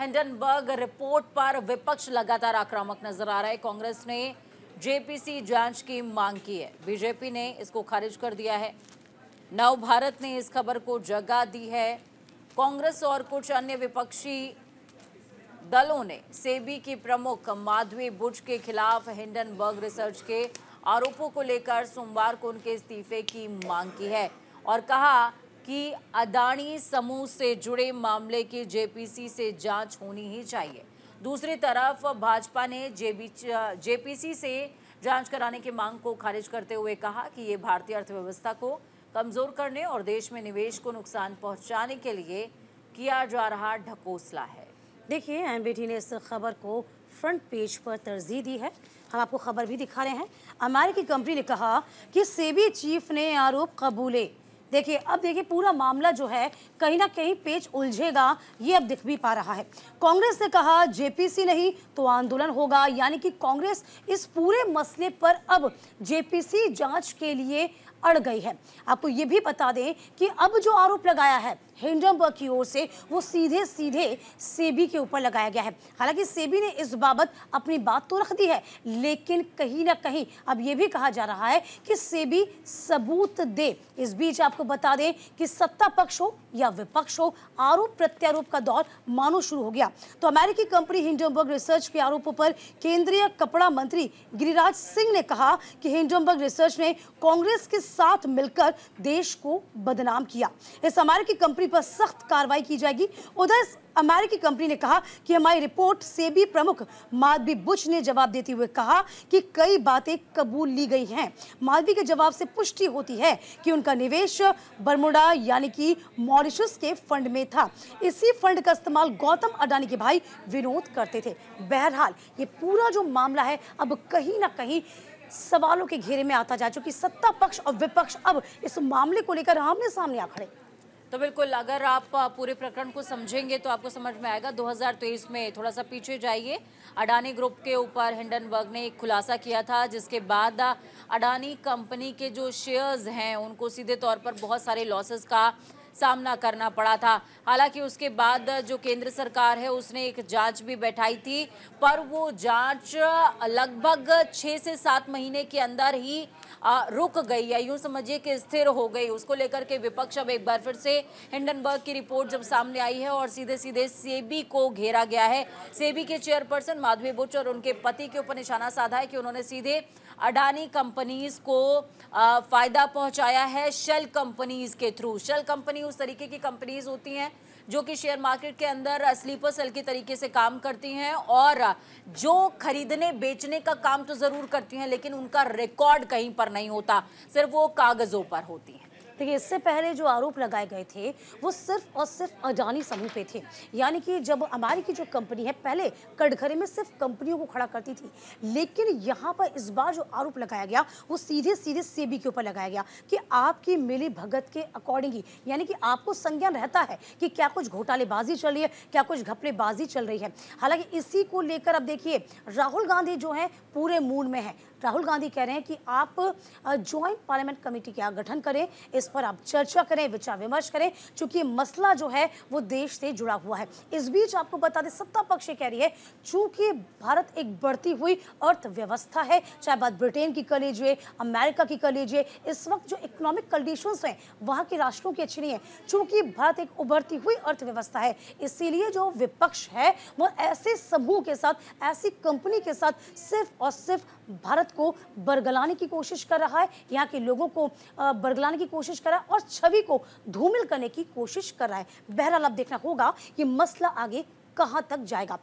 Hindenburg report पर विपक्ष लगातार आक्रामक नजर आ रहा है कांग्रेस ने जेपीसी जांच की मांग की है बीजेपी ने इसको खारिज कर दिया है नव भारत ने इस खबर को जगह दी है कांग्रेस और कुछ अन्य विपक्षी दलों ने सेबी की प्रमुख माधवी बुच के खिलाफ हिंडनबर्ग रिसर्च के आरोपों को लेकर सोमवार को उनके इस्तीफे की मांग की है और कहा कि अदानी समूह से जुड़े मामले की जेपीसी से जांच होनी ही चाहिए दूसरी तरफ भाजपा ने जेपीसी से जांच कराने की मांग को खारिज करते हुए कहा कि ये भारतीय अर्थव्यवस्था को कमजोर करने और देश में निवेश को नुकसान पहुंचाने के लिए किया जा रहा ढकोसला है देखिए एम ने इस खबर को फ्रंट पेज पर तरजीह दी है हम आपको खबर भी दिखा रहे हैं अमेरिकी कंपनी ने कहा कि सेबी चीफ ने आरोप कबूले देखिए अब देखिए पूरा मामला जो है कहीं ना कहीं पेच उलझेगा ये अब दिख भी पा रहा है कांग्रेस ने कहा जेपीसी नहीं तो आंदोलन होगा यानी कि कांग्रेस इस पूरे मसले पर अब जेपीसी जांच के लिए अड़ गई है आपको ये भी बता दें कि अब जो आरोप लगाया है हिंडनबर्ग की ओर से वो सीधे सीधे सेबी के ऊपर लगाया गया है हालांकि सेबी ने इस बाबत अपनी बात तो रख दी है लेकिन कहीं ना कहीं अब ये भी कहा जा रहा है कि सेबी सबूत दे इस बीच आपको बता दें कि सत्ता पक्ष हो या विपक्ष हो आरोप प्रत्यारोप का दौर मानो शुरू हो गया तो अमेरिकी कंपनी हिंडनबर्ग रिसर्च के आरोपों पर केंद्रीय कपड़ा मंत्री गिरिराज सिंह ने कहा कि हिंडनबर्ग रिसर्च ने कांग्रेस के साथ मिलकर देश को बदनाम किया इस अमेरिकी कंपनी पर सख्त कार्रवाई की जाएगी उधर अमेरिकी कंपनी ने कहा कि हमारी रिपोर्ट से भी प्रमुख माधवी बुच ने जवाब देते हुए कहा कि कई बातें कबूल ली गई हैं माधवी के जवाब से पुष्टि होती है कि उनका निवेश बर्मुडा यानी कि मॉरिशस के फंड में था इसी फंड का इस्तेमाल गौतम अडानी के भाई विनोद करते थे बहरहाल ये पूरा जो मामला है अब कहीं ना कहीं सवालों के घेरे में आता जा चुकी सत्ता पक्ष और विपक्ष अब इस मामले को लेकर आमने सामने आ खड़े तो बिल्कुल अगर आप पूरे प्रकरण को समझेंगे तो आपको समझ में आएगा 2023 में थोड़ा सा पीछे जाइए अडानी ग्रुप के ऊपर हिंडनबर्ग ने एक खुलासा किया था जिसके बाद अडानी कंपनी के जो शेयर्स हैं उनको सीधे तौर पर बहुत सारे लॉसेस का सामना करना पड़ा था हालांकि उसके बाद जो केंद्र सरकार है उसने एक जांच भी बैठाई थी पर वो जांच लगभग छः से सात महीने के अंदर ही रुक गई या यूं समझिए कि स्थिर हो गई उसको लेकर के विपक्ष अब एक बार फिर से हिंडनबर्ग की रिपोर्ट जब सामने आई है और सीधे सीधे सेबी को घेरा गया है सेबी के चेयरपर्सन माधवी बुच और उनके पति के ऊपर निशाना साधा है कि उन्होंने सीधे अडानी कंपनीज को फ़ायदा पहुंचाया है शेल कंपनीज के थ्रू शेल कंपनी उस तरीके की कंपनीज होती हैं जो कि शेयर मार्केट के अंदर स्लीपर सेल के तरीके से काम करती हैं और जो खरीदने बेचने का काम तो ज़रूर करती हैं लेकिन उनका रिकॉर्ड कहीं पर नहीं होता सिर्फ वो कागज़ों पर होती हैं देखिए तो इससे पहले जो आरोप लगाए गए थे वो सिर्फ और सिर्फ अजानी समूह पे थे यानी कि जब हमारी की जो कंपनी है पहले कटघरे में सिर्फ कंपनियों को खड़ा करती थी लेकिन यहाँ पर इस बार जो आरोप लगाया गया वो सीधे सीधे सेबी के ऊपर लगाया गया कि आपकी मिली भगत के अकॉर्डिंग ही यानी कि आपको संज्ञान रहता है कि क्या कुछ घोटालेबाजी चल रही है क्या कुछ घपलेबाजी चल रही है हालांकि इसी को लेकर अब देखिए राहुल गांधी जो है पूरे मूड में है राहुल गांधी कह रहे हैं कि आप ज्वाइंट पार्लियामेंट कमेटी का गठन करें इस इस पर आप चर्चा करें विचार विमर्श करें चूंकि मसला जो है वो देश से जुड़ा हुआ है इस बीच आपको बता दें सत्ता पक्ष कह रही है चूंकि भारत एक बढ़ती हुई अर्थव्यवस्था है चाहे बात ब्रिटेन की कर लीजिए अमेरिका की कर लीजिए इस वक्त जो इकोनॉमिक कंडीशन है वहां के राष्ट्रों की अच्छी नहीं है चूंकि भारत एक उभरती हुई अर्थव्यवस्था है इसीलिए जो विपक्ष है वो ऐसे समूह के साथ ऐसी कंपनी के साथ सिर्फ और सिर्फ भारत को बरगलाने की कोशिश कर रहा है यहाँ के लोगों को बरगलाने की कोशिश कोशिश है और छवि को धूमिल करने की कोशिश कर रहा है बहरहाल अब देखना होगा कि मसला आगे कहां तक जाएगा